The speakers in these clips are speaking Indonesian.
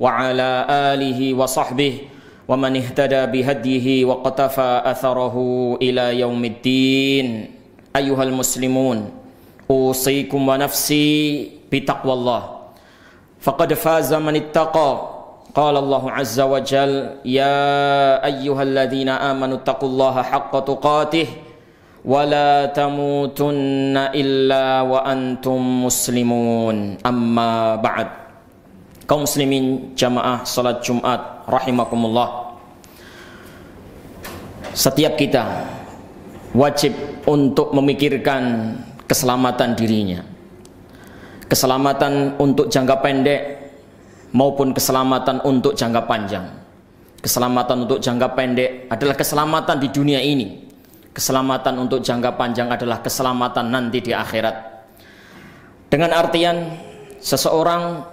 وعلى آله وصحبه ومن اهتدى بهديه وقتفى أثره إلى يوم الدين أيها المسلمون أوصيكم ونفسي بتقوى الله فقد فاز من اتقى قال الله عز وجل يا أيها الذين آمنوا اتقوا الله حق تقاته ولا تموتن إلا وأنتم مسلمون أما بعد kaum muslimin jamaah salat Jumat rahimakumullah. Setiap kita wajib untuk memikirkan keselamatan dirinya. Keselamatan untuk jangka pendek maupun keselamatan untuk jangka panjang. Keselamatan untuk jangka pendek adalah keselamatan di dunia ini. Keselamatan untuk jangka panjang adalah keselamatan nanti di akhirat. Dengan artian seseorang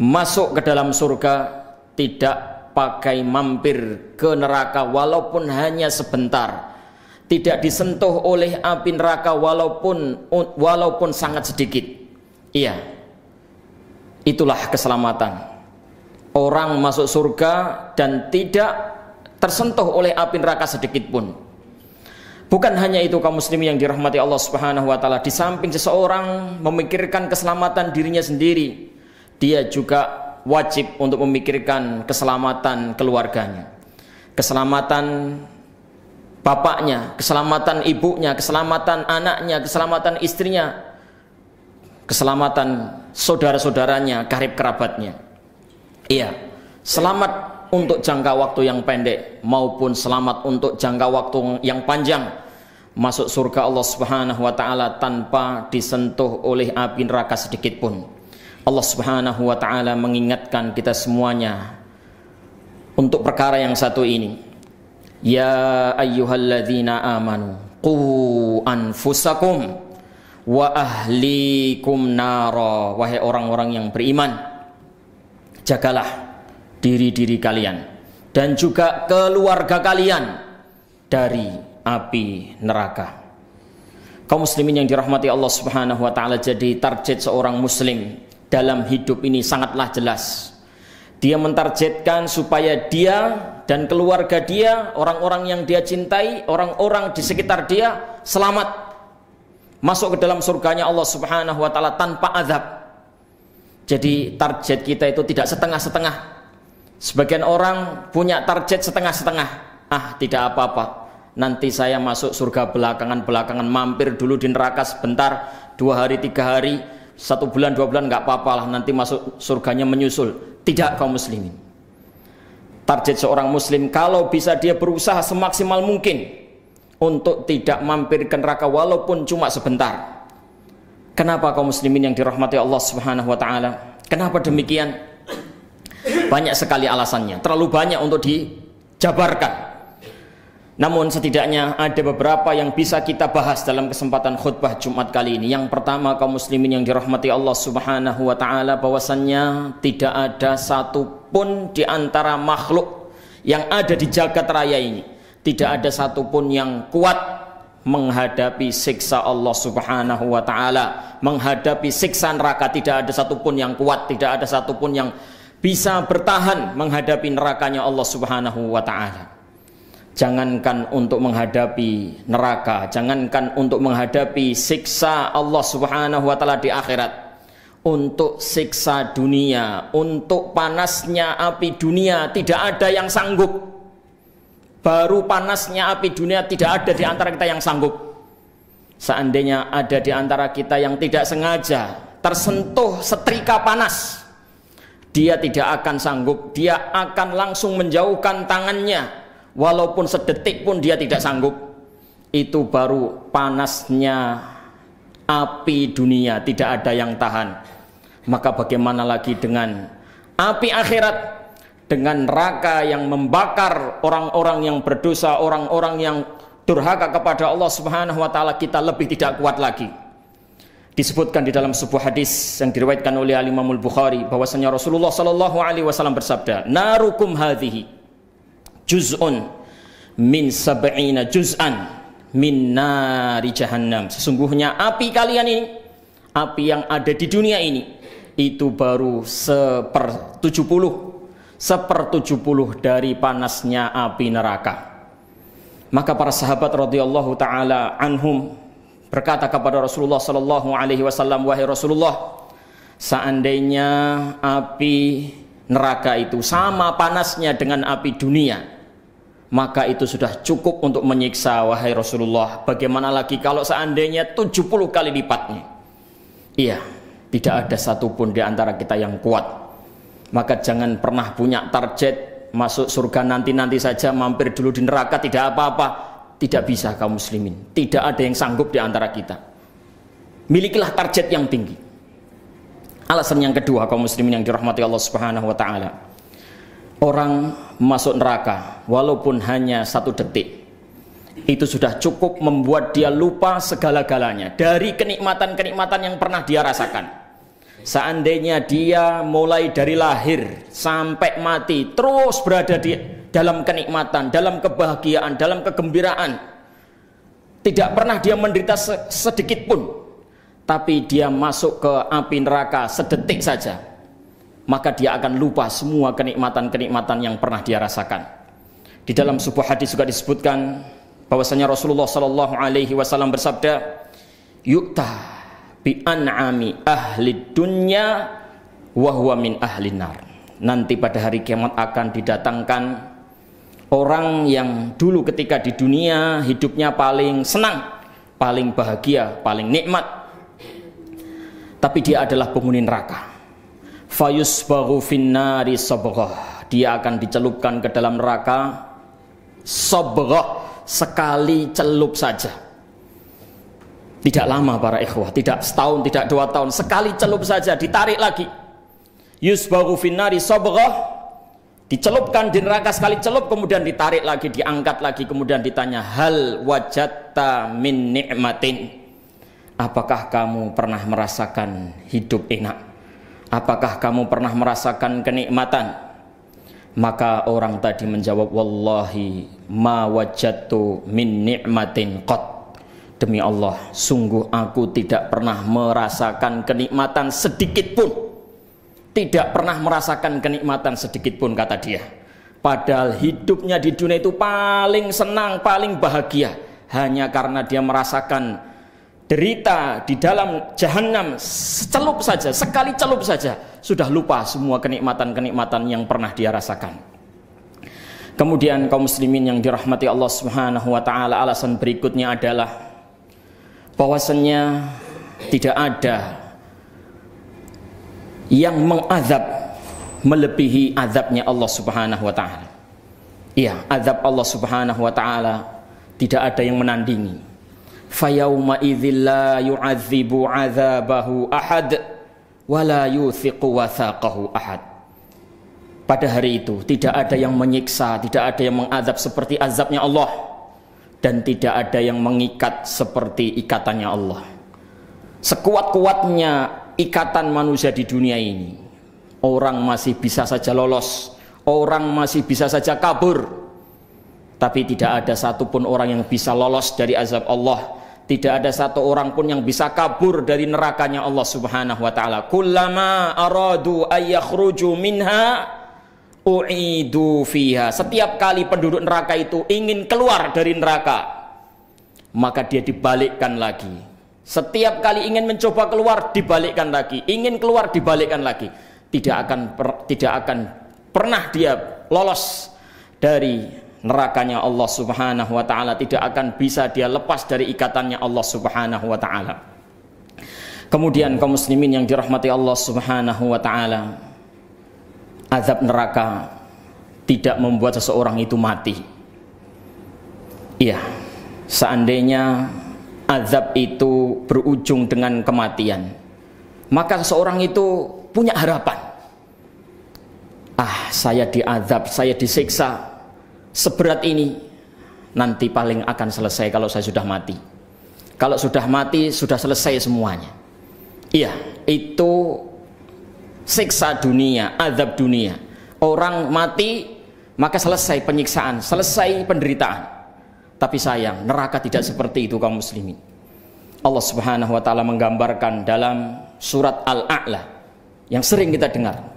masuk ke dalam surga tidak pakai mampir ke neraka walaupun hanya sebentar tidak disentuh oleh api neraka walaupun walaupun sangat sedikit iya itulah keselamatan orang masuk surga dan tidak tersentuh oleh api neraka sedikit pun Bukan hanya itu kaum muslim yang dirahmati Allah Subhanahu wa taala, di samping seseorang memikirkan keselamatan dirinya sendiri, dia juga wajib untuk memikirkan keselamatan keluarganya, keselamatan bapaknya, keselamatan ibunya, keselamatan anaknya, keselamatan istrinya, keselamatan saudara-saudaranya, karib kerabatnya. Iya, selamat untuk jangka waktu yang pendek maupun selamat untuk jangka waktu yang panjang masuk surga Allah Subhanahu wa taala tanpa disentuh oleh api neraka sedikit pun. Allah Subhanahu wa taala mengingatkan kita semuanya untuk perkara yang satu ini. Ya ayyuhalladzina amanu qu anfusakum wa ahlikum nara wahai orang-orang yang beriman jagalah diri-diri kalian dan juga keluarga kalian dari api neraka kaum muslimin yang dirahmati Allah Subhanahu wa taala jadi target seorang muslim dalam hidup ini sangatlah jelas. Dia mentarjetkan supaya dia dan keluarga dia, orang-orang yang dia cintai, orang-orang di sekitar dia selamat masuk ke dalam surganya Allah Subhanahu wa taala tanpa azab. Jadi target kita itu tidak setengah-setengah. Sebagian orang punya target setengah-setengah. Ah, tidak apa-apa. Nanti saya masuk surga belakangan-belakangan mampir dulu di neraka sebentar, dua hari, tiga hari, satu bulan dua bulan nggak apa-apa lah nanti masuk surganya menyusul tidak kaum muslimin target seorang muslim kalau bisa dia berusaha semaksimal mungkin untuk tidak mampir ke neraka walaupun cuma sebentar kenapa kaum muslimin yang dirahmati Allah subhanahu wa ta'ala kenapa demikian banyak sekali alasannya terlalu banyak untuk dijabarkan namun setidaknya ada beberapa yang bisa kita bahas dalam kesempatan khutbah Jumat kali ini. Yang pertama kaum muslimin yang dirahmati Allah Subhanahu wa taala bahwasannya tidak ada satupun di antara makhluk yang ada di jagat raya ini tidak ada satupun yang kuat menghadapi siksa Allah Subhanahu wa taala, menghadapi siksa neraka tidak ada satupun yang kuat, tidak ada satupun yang bisa bertahan menghadapi nerakanya Allah Subhanahu wa taala. Jangankan untuk menghadapi neraka, jangankan untuk menghadapi siksa Allah Subhanahu wa taala di akhirat. Untuk siksa dunia, untuk panasnya api dunia tidak ada yang sanggup. Baru panasnya api dunia tidak ada di antara kita yang sanggup. Seandainya ada di antara kita yang tidak sengaja tersentuh setrika panas, dia tidak akan sanggup, dia akan langsung menjauhkan tangannya walaupun sedetik pun dia tidak sanggup itu baru panasnya api dunia tidak ada yang tahan maka bagaimana lagi dengan api akhirat dengan neraka yang membakar orang-orang yang berdosa orang-orang yang durhaka kepada Allah Subhanahu wa taala kita lebih tidak kuat lagi disebutkan di dalam sebuah hadis yang diriwayatkan oleh Al Imam Bukhari bahwasanya Rasulullah sallallahu alaihi wasallam bersabda narukum hadhihi juz'un min sab'ina juz'an min nari jahannam. Sesungguhnya api kalian ini, api yang ada di dunia ini, itu baru seper tujuh puluh seper tujuh puluh dari panasnya api neraka. Maka para sahabat radhiyallahu taala anhum berkata kepada Rasulullah sallallahu alaihi wasallam, "Wahai Rasulullah, seandainya api neraka itu sama panasnya dengan api dunia, maka itu sudah cukup untuk menyiksa wahai Rasulullah bagaimana lagi kalau seandainya 70 kali lipatnya iya tidak ada satupun di antara kita yang kuat maka jangan pernah punya target masuk surga nanti-nanti saja mampir dulu di neraka tidak apa-apa tidak bisa kaum muslimin tidak ada yang sanggup di antara kita milikilah target yang tinggi alasan yang kedua kaum muslimin yang dirahmati Allah Subhanahu wa taala orang masuk neraka walaupun hanya satu detik itu sudah cukup membuat dia lupa segala-galanya dari kenikmatan-kenikmatan yang pernah dia rasakan seandainya dia mulai dari lahir sampai mati terus berada di dalam kenikmatan dalam kebahagiaan dalam kegembiraan tidak pernah dia menderita sedikit pun tapi dia masuk ke api neraka sedetik saja maka dia akan lupa semua kenikmatan-kenikmatan yang pernah dia rasakan. Di dalam sebuah hadis juga disebutkan bahwasanya Rasulullah Shallallahu Alaihi Wasallam bersabda, "Yukta bi an'ami ahli dunya wahwamin min ahli nar." Nanti pada hari kiamat akan didatangkan orang yang dulu ketika di dunia hidupnya paling senang, paling bahagia, paling nikmat, tapi dia adalah penghuni neraka fayusbahu finnari sabghah dia akan dicelupkan ke dalam neraka sabghah sekali celup saja tidak lama para ikhwah tidak setahun tidak dua tahun sekali celup saja ditarik lagi yusbahu finnari sabghah dicelupkan di neraka sekali celup kemudian ditarik lagi diangkat lagi kemudian ditanya hal wajatta min nikmatin apakah kamu pernah merasakan hidup enak apakah kamu pernah merasakan kenikmatan? Maka orang tadi menjawab, Wallahi ma wajatu min ni'matin qat. Demi Allah, sungguh aku tidak pernah merasakan kenikmatan sedikit pun. Tidak pernah merasakan kenikmatan sedikit pun kata dia. Padahal hidupnya di dunia itu paling senang, paling bahagia hanya karena dia merasakan derita di dalam jahanam celup saja, sekali celup saja sudah lupa semua kenikmatan-kenikmatan yang pernah dia rasakan. Kemudian kaum muslimin yang dirahmati Allah Subhanahu wa taala alasan berikutnya adalah bahwasannya tidak ada yang mengazab melebihi azabnya Allah Subhanahu wa taala. Iya, azab Allah Subhanahu wa taala tidak ada yang menandingi fayauma idzilla yu'adzibu 'adzabahu ahad la yuthiqu wathaqahu ahad pada hari itu tidak ada yang menyiksa tidak ada yang mengazab seperti azabnya Allah dan tidak ada yang mengikat seperti ikatannya Allah sekuat-kuatnya ikatan manusia di dunia ini orang masih bisa saja lolos orang masih bisa saja kabur tapi tidak ada satupun orang yang bisa lolos dari azab Allah tidak ada satu orang pun yang bisa kabur dari nerakanya Allah Subhanahu wa taala. Kullama aradu ayakhruju minha u'idu fiha. Setiap kali penduduk neraka itu ingin keluar dari neraka, maka dia dibalikkan lagi. Setiap kali ingin mencoba keluar dibalikkan lagi, ingin keluar dibalikkan lagi. Tidak akan per, tidak akan pernah dia lolos dari nerakanya Allah Subhanahu wa taala tidak akan bisa dia lepas dari ikatannya Allah Subhanahu wa taala. Kemudian kaum muslimin yang dirahmati Allah Subhanahu wa taala, azab neraka tidak membuat seseorang itu mati. Iya, seandainya azab itu berujung dengan kematian, maka seseorang itu punya harapan. Ah, saya diazab, saya disiksa, seberat ini nanti paling akan selesai kalau saya sudah mati. Kalau sudah mati sudah selesai semuanya. Iya, itu siksa dunia, azab dunia. Orang mati maka selesai penyiksaan, selesai penderitaan. Tapi sayang, neraka tidak seperti itu kaum muslimin. Allah Subhanahu wa taala menggambarkan dalam surat Al-A'la yang sering kita dengar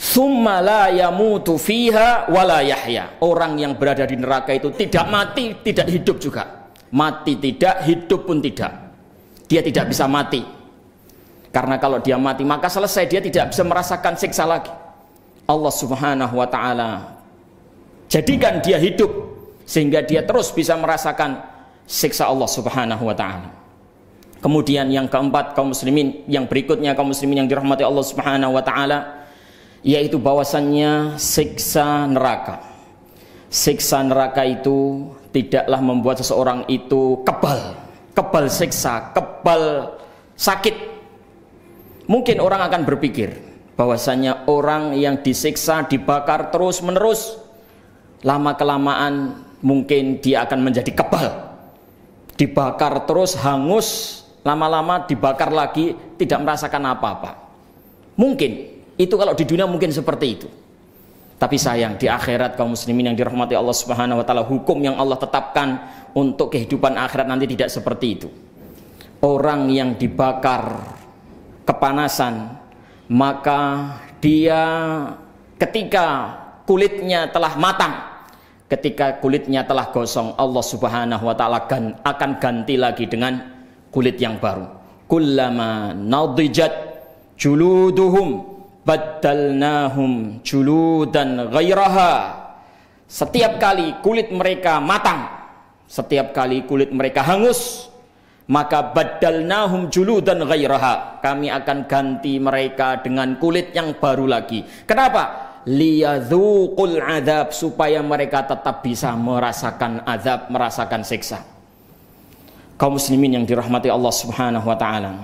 Summa la yamutu fiha wala yahya. Orang yang berada di neraka itu tidak mati, tidak hidup juga. Mati tidak, hidup pun tidak. Dia tidak bisa mati. Karena kalau dia mati, maka selesai dia tidak bisa merasakan siksa lagi. Allah Subhanahu wa taala jadikan dia hidup sehingga dia terus bisa merasakan siksa Allah Subhanahu wa taala. Kemudian yang keempat kaum muslimin, yang berikutnya kaum muslimin yang dirahmati Allah Subhanahu wa taala, yaitu bahwasannya siksa neraka. Siksa neraka itu tidaklah membuat seseorang itu kebal, kebal siksa, kebal sakit. Mungkin orang akan berpikir bahwasanya orang yang disiksa dibakar terus-menerus lama kelamaan mungkin dia akan menjadi kebal. Dibakar terus hangus, lama-lama dibakar lagi tidak merasakan apa-apa. Mungkin itu kalau di dunia mungkin seperti itu. Tapi sayang di akhirat kaum muslimin yang dirahmati Allah Subhanahu wa taala hukum yang Allah tetapkan untuk kehidupan akhirat nanti tidak seperti itu. Orang yang dibakar kepanasan maka dia ketika kulitnya telah matang ketika kulitnya telah gosong Allah Subhanahu wa taala akan ganti lagi dengan kulit yang baru. Kullama nadijat juluduhum Julu dan ghairaha setiap kali kulit mereka matang setiap kali kulit mereka hangus maka Julu dan ghairaha kami akan ganti mereka dengan kulit yang baru lagi kenapa liyadzuqul Adab supaya mereka tetap bisa merasakan azab merasakan siksa kaum muslimin yang dirahmati Allah Subhanahu wa taala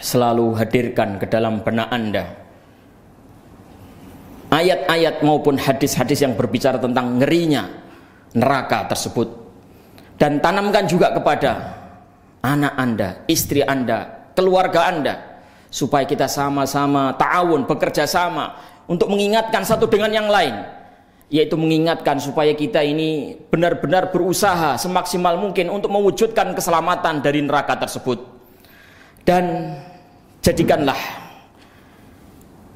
selalu hadirkan ke dalam benak Anda ayat-ayat maupun hadis-hadis yang berbicara tentang ngerinya neraka tersebut dan tanamkan juga kepada anak Anda, istri Anda, keluarga Anda supaya kita sama-sama ta'awun, bekerja sama untuk mengingatkan satu dengan yang lain yaitu mengingatkan supaya kita ini benar-benar berusaha semaksimal mungkin untuk mewujudkan keselamatan dari neraka tersebut dan jadikanlah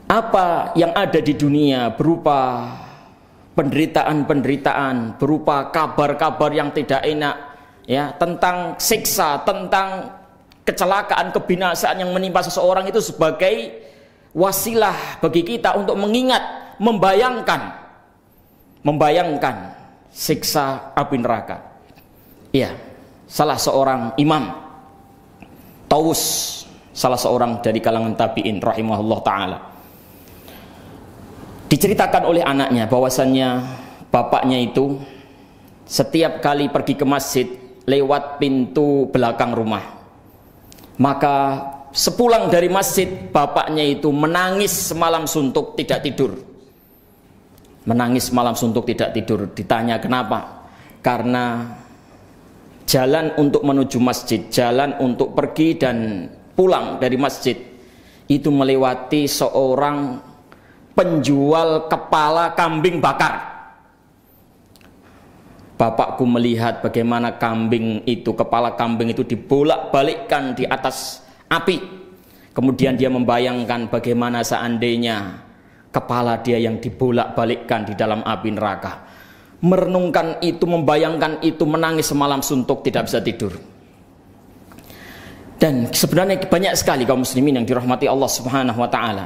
apa yang ada di dunia berupa penderitaan-penderitaan, berupa kabar-kabar yang tidak enak, ya tentang siksa, tentang kecelakaan, kebinasaan yang menimpa seseorang itu sebagai wasilah bagi kita untuk mengingat, membayangkan, membayangkan siksa api neraka. Iya, salah seorang imam Taus, salah seorang dari kalangan tabi'in rahimahullah taala Diceritakan oleh anaknya bahwasannya bapaknya itu setiap kali pergi ke masjid lewat pintu belakang rumah. Maka sepulang dari masjid bapaknya itu menangis semalam suntuk tidak tidur. Menangis semalam suntuk tidak tidur. Ditanya kenapa? Karena jalan untuk menuju masjid, jalan untuk pergi dan pulang dari masjid itu melewati seorang penjual kepala kambing bakar. Bapakku melihat bagaimana kambing itu, kepala kambing itu dibolak-balikkan di atas api. Kemudian dia membayangkan bagaimana seandainya kepala dia yang dibolak-balikkan di dalam api neraka. Merenungkan itu, membayangkan itu, menangis semalam suntuk, tidak bisa tidur. Dan sebenarnya banyak sekali kaum muslimin yang dirahmati Allah Subhanahu wa taala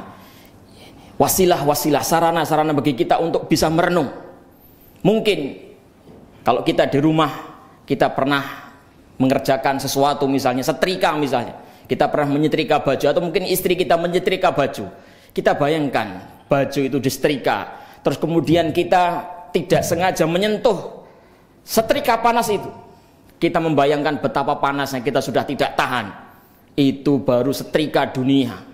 wasilah-wasilah, sarana-sarana bagi kita untuk bisa merenung. Mungkin kalau kita di rumah kita pernah mengerjakan sesuatu misalnya setrika misalnya, kita pernah menyetrika baju atau mungkin istri kita menyetrika baju. Kita bayangkan baju itu disetrika, terus kemudian kita tidak sengaja menyentuh setrika panas itu. Kita membayangkan betapa panasnya kita sudah tidak tahan. Itu baru setrika dunia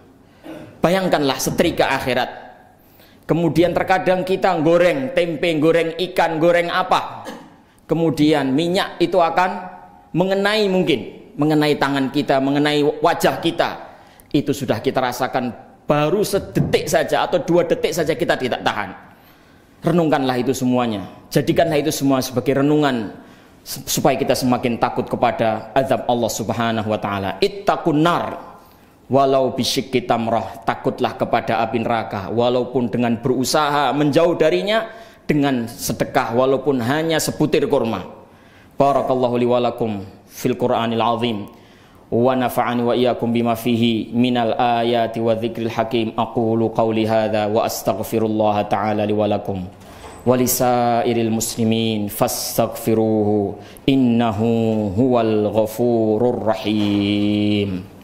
Bayangkanlah setrika akhirat. Kemudian terkadang kita goreng tempe, goreng ikan, goreng apa. Kemudian minyak itu akan mengenai mungkin, mengenai tangan kita, mengenai wajah kita. Itu sudah kita rasakan baru sedetik saja atau dua detik saja kita tidak tahan. Renungkanlah itu semuanya. Jadikanlah itu semua sebagai renungan supaya kita semakin takut kepada azab Allah Subhanahu wa taala. Ittaqun nar Walau bisik kita merah, takutlah kepada api neraka. Walaupun dengan berusaha menjauh darinya, dengan sedekah walaupun hanya sebutir kurma. Barakallahu liwalakum fil Qur'anil azim wa nafa'ani wa iyakum bima fihi minal ayati wa dzikril hakim aqulu qawli hadha wa astaghfirullah ta'ala liwalakum. ولسائر المسلمين فاستغفروه muslimin هو الغفور الرحيم ghafurur rahim.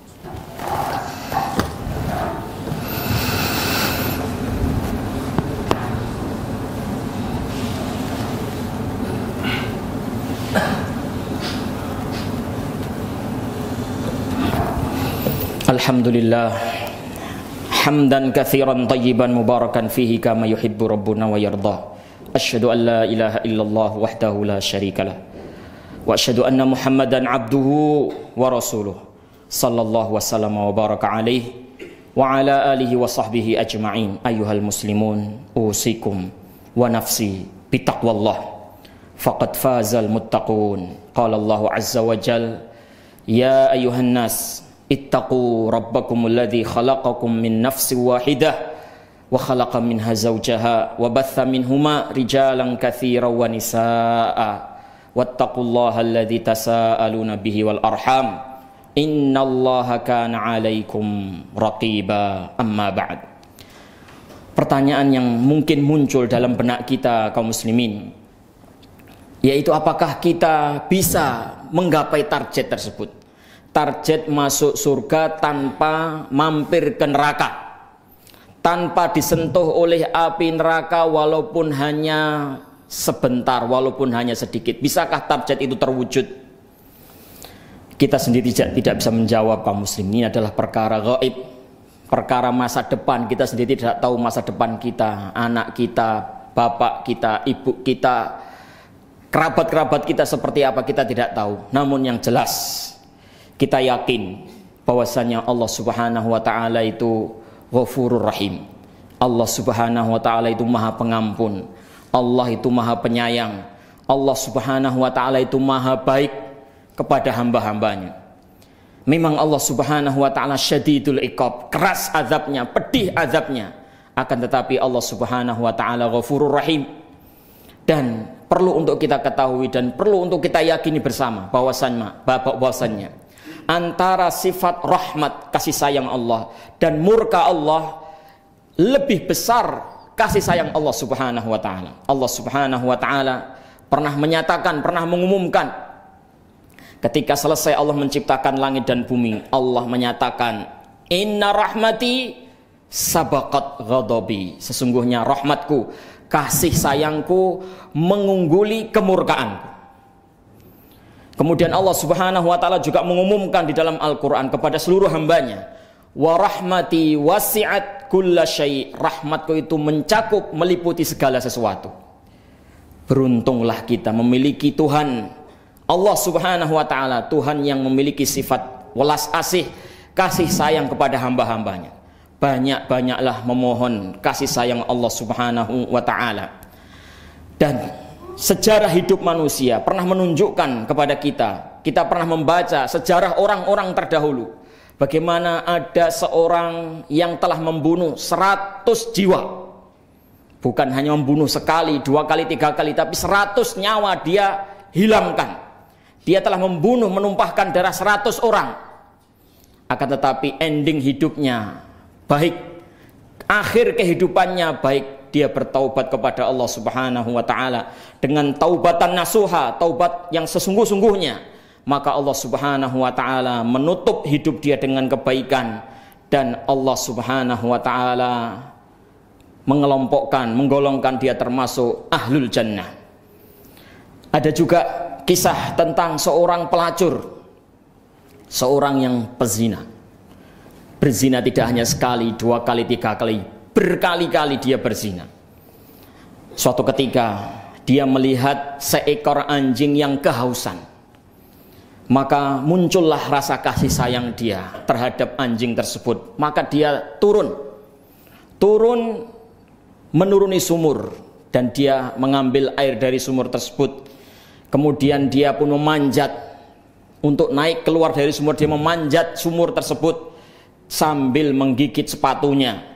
الحمد لله حمدا كثيرا طيبا مباركا فيه كما يحب ربنا ويرضى أشهد أن لا إله إلا الله وحده لا شريك له وأشهد أن محمدا عبده ورسوله صلى الله وسلم وبارك عليه وعلى آله وصحبه أجمعين أيها المسلمون أوصيكم ونفسي بتقوى الله فقد فاز المتقون قال الله عز وجل يا أيها الناس ittaqu rabbakum alladhi khalaqakum min nafsin wahidah wa khalaqa minha zawjaha wa batha minhuma rijalan kathira wa nisaa wattaqullaha alladhi tasaaluna bihi wal arham innallaha kana alaikum raqiba amma pertanyaan yang mungkin muncul dalam benak kita kaum muslimin yaitu apakah kita bisa menggapai target tersebut target masuk surga tanpa mampir ke neraka tanpa disentuh oleh api neraka walaupun hanya sebentar walaupun hanya sedikit bisakah target itu terwujud kita sendiri tidak, tidak bisa menjawab kaum muslim ini adalah perkara gaib perkara masa depan kita sendiri tidak tahu masa depan kita anak kita bapak kita ibu kita kerabat-kerabat kita seperti apa kita tidak tahu namun yang jelas kita yakin bahwasannya Allah Subhanahu wa taala itu Ghafurur Rahim. Allah Subhanahu wa taala itu Maha Pengampun. Allah itu Maha Penyayang. Allah Subhanahu wa taala itu Maha baik kepada hamba-hambanya. Memang Allah Subhanahu wa taala syadidul iqab, keras azabnya, pedih azabnya. Akan tetapi Allah Subhanahu wa taala Ghafurur Rahim. Dan perlu untuk kita ketahui dan perlu untuk kita yakini bersama bahwasannya, bapak bahwasannya antara sifat rahmat kasih sayang Allah dan murka Allah lebih besar kasih sayang Allah Subhanahu wa taala. Allah Subhanahu wa taala pernah menyatakan, pernah mengumumkan ketika selesai Allah menciptakan langit dan bumi, Allah menyatakan, "Inna rahmati sabakat ghadabi." Sesungguhnya rahmatku, kasih sayangku mengungguli kemurkaanku. Kemudian Allah Subhanahu wa taala juga mengumumkan di dalam Al-Qur'an kepada seluruh hambanya, "Wa rahmati wasi'at kullasyai." Rahmatku itu mencakup meliputi segala sesuatu. Beruntunglah kita memiliki Tuhan Allah Subhanahu wa taala, Tuhan yang memiliki sifat welas asih, kasih sayang kepada hamba-hambanya. Banyak-banyaklah memohon kasih sayang Allah Subhanahu wa taala. Dan sejarah hidup manusia pernah menunjukkan kepada kita, kita pernah membaca sejarah orang-orang terdahulu. Bagaimana ada seorang yang telah membunuh 100 jiwa. Bukan hanya membunuh sekali, dua kali, tiga kali, tapi 100 nyawa dia hilangkan. Dia telah membunuh, menumpahkan darah 100 orang. Akan tetapi ending hidupnya baik. Akhir kehidupannya baik dia bertaubat kepada Allah Subhanahu wa taala dengan taubatan nasuha, taubat yang sesungguh-sungguhnya, maka Allah Subhanahu wa taala menutup hidup dia dengan kebaikan dan Allah Subhanahu wa taala mengelompokkan, menggolongkan dia termasuk ahlul jannah. Ada juga kisah tentang seorang pelacur, seorang yang pezina. Berzina tidak hanya sekali, dua kali, tiga kali, berkali-kali dia berzina. Suatu ketika dia melihat seekor anjing yang kehausan. Maka muncullah rasa kasih sayang dia terhadap anjing tersebut. Maka dia turun. Turun menuruni sumur dan dia mengambil air dari sumur tersebut. Kemudian dia pun memanjat untuk naik keluar dari sumur dia memanjat sumur tersebut sambil menggigit sepatunya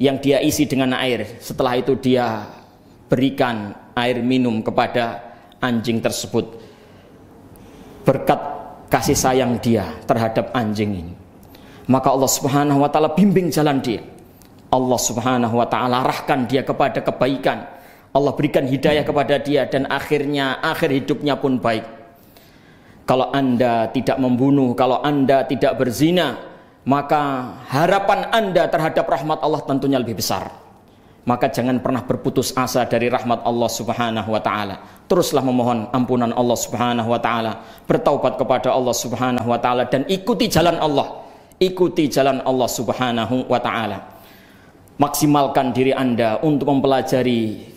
yang dia isi dengan air. Setelah itu dia berikan air minum kepada anjing tersebut. Berkat kasih sayang dia terhadap anjing ini. Maka Allah Subhanahu wa taala bimbing jalan dia. Allah Subhanahu wa taala arahkan dia kepada kebaikan. Allah berikan hidayah kepada dia dan akhirnya akhir hidupnya pun baik. Kalau Anda tidak membunuh, kalau Anda tidak berzina, maka harapan Anda terhadap rahmat Allah tentunya lebih besar. Maka jangan pernah berputus asa dari rahmat Allah Subhanahu wa taala. Teruslah memohon ampunan Allah Subhanahu wa taala, bertaubat kepada Allah Subhanahu wa taala dan ikuti jalan Allah. Ikuti jalan Allah Subhanahu wa taala. Maksimalkan diri Anda untuk mempelajari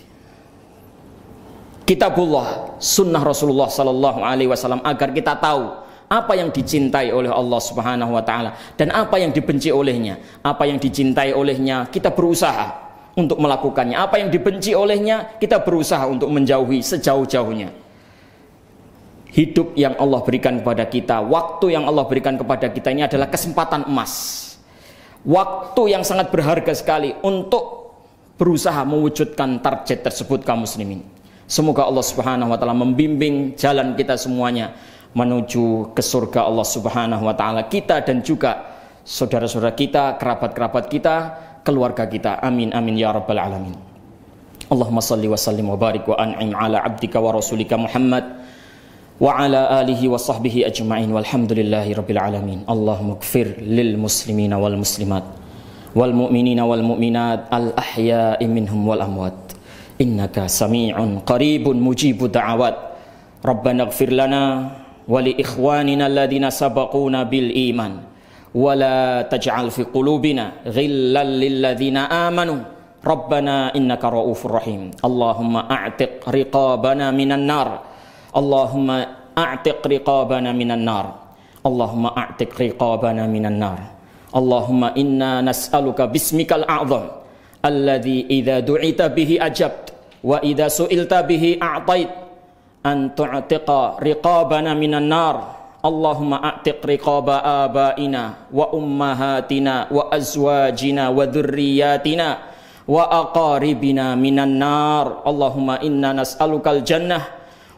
kitabullah, sunnah Rasulullah sallallahu alaihi wasallam agar kita tahu apa yang dicintai oleh Allah Subhanahu wa taala dan apa yang dibenci olehnya. Apa yang dicintai olehnya kita berusaha untuk melakukannya. Apa yang dibenci olehnya kita berusaha untuk menjauhi sejauh-jauhnya. Hidup yang Allah berikan kepada kita, waktu yang Allah berikan kepada kita ini adalah kesempatan emas. Waktu yang sangat berharga sekali untuk berusaha mewujudkan target tersebut kaum muslimin. Semoga Allah Subhanahu wa taala membimbing jalan kita semuanya menuju ke surga Allah Subhanahu wa taala kita dan juga saudara-saudara kita, kerabat-kerabat kita, keluarga kita. Amin amin ya rabbal alamin. Allahumma salli wa sallim wa barik wa an'im ala abdika wa rasulika Muhammad wa ala alihi wa sahbihi ajma'in walhamdulillahi rabbil alamin. Allahumma gfir lil muslimina wal muslimat wal mu'minina wal mu'minat al ahya'i minhum wal amwat. Innaka sami'un qaribun mujibu da'awat. Rabbana ighfir lana ولإخواننا الذين سبقونا بالإيمان ولا تجعل في قلوبنا غلا للذين آمنوا ربنا إنك رؤوف رحيم اللهم أعتق رقابنا من النار اللهم أعتق رقابنا من النار اللهم أعتق رقابنا من النار اللهم إنا نسألك باسمك الأعظم الذي إذا دعيت به أجبت وإذا سئلت به أعطيت an tu'tiqa riqabana minan nar Allahumma a'tiq riqaba abaina wa ummahatina wa azwajina wa dhurriyyatina wa aqaribina minan nar Allahumma inna nas'alukal jannah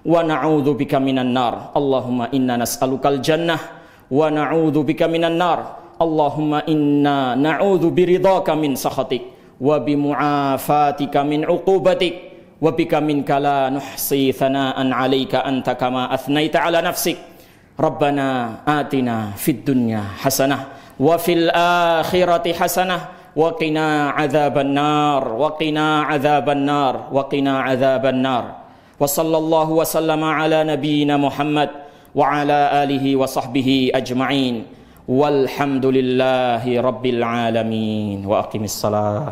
wa na'udzubika minan nar Allahumma inna nas'alukal jannah wa na'udzubika minan nar Allahumma inna na'udzu biridhaka min sakhatik wa bimu'afatika min 'uqubatik وبك منك لا نحصي ثناء عليك أنت كما أثنيت على نفسك ربنا آتنا في الدنيا حسنة وفي الآخرة حسنة وقنا عذاب النار وقنا عذاب النار وقنا عذاب النار وصلى الله وسلم على نبينا محمد وعلى آله وصحبه أجمعين والحمد لله رب العالمين وأقم الصلاة